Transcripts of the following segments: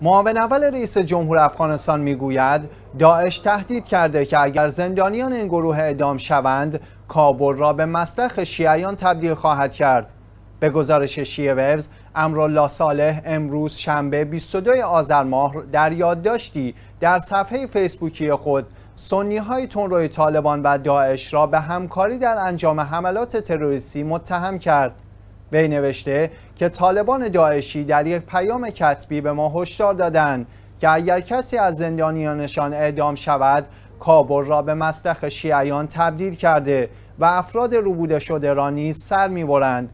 معاون اول رئیس جمهور افغانستان میگوید داعش تهدید کرده که اگر زندانیان این گروه اعدام شوند کابل را به مسلخ شیعیان تبدیل خواهد کرد به گزارش شیعه ویوز امرالله صالح امروز شنبه 22 آذر ماه در یادداشتی در صفحه فیسبوکی خود سنی های روی طالبان و داعش را به همکاری در انجام حملات تروریستی متهم کرد وی نوشته که طالبان داعشی در یک پیام کتبی به ما هشدار دادند که اگر کسی از زندانیانشان اعدام شود کابل را به مستخ شیعیان تبدیل کرده و افراد روبوده شده را نیز سر میبرند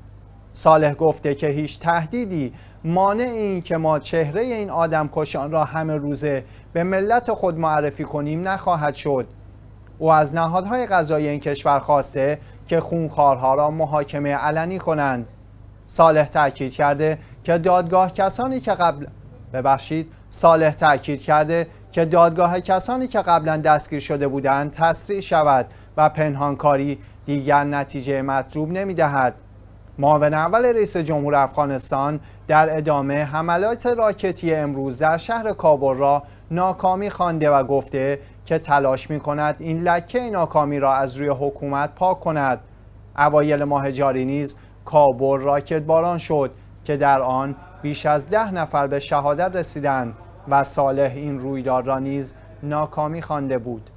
صالح گفته که هیچ تهدیدی مانع این که ما چهره این آدم کشان را همه روزه به ملت خود معرفی کنیم نخواهد شد او از نهادهای قضایی این کشور خواسته که خونخوارها را محاکمه علنی کنند صالح تاکید کرده که دادگاه کسانی که قبل ببخشید صالح تاکید کرده که دادگاه کسانی که قبلا دستگیر شده بودند تسریع شود و پنهانکاری دیگر نتیجه مطلوب نمیدهد معاون اول رئیس جمهور افغانستان در ادامه حملات راکتی امروز در شهر کابل را ناکامی خوانده و گفته که تلاش می کند این لکه ناکامی را از روی حکومت پاک کند اوایل ماه جاری نیز کابل راکت باران شد که در آن بیش از ده نفر به شهادت رسیدند و صالح این رویداد را نیز ناکامی خوانده بود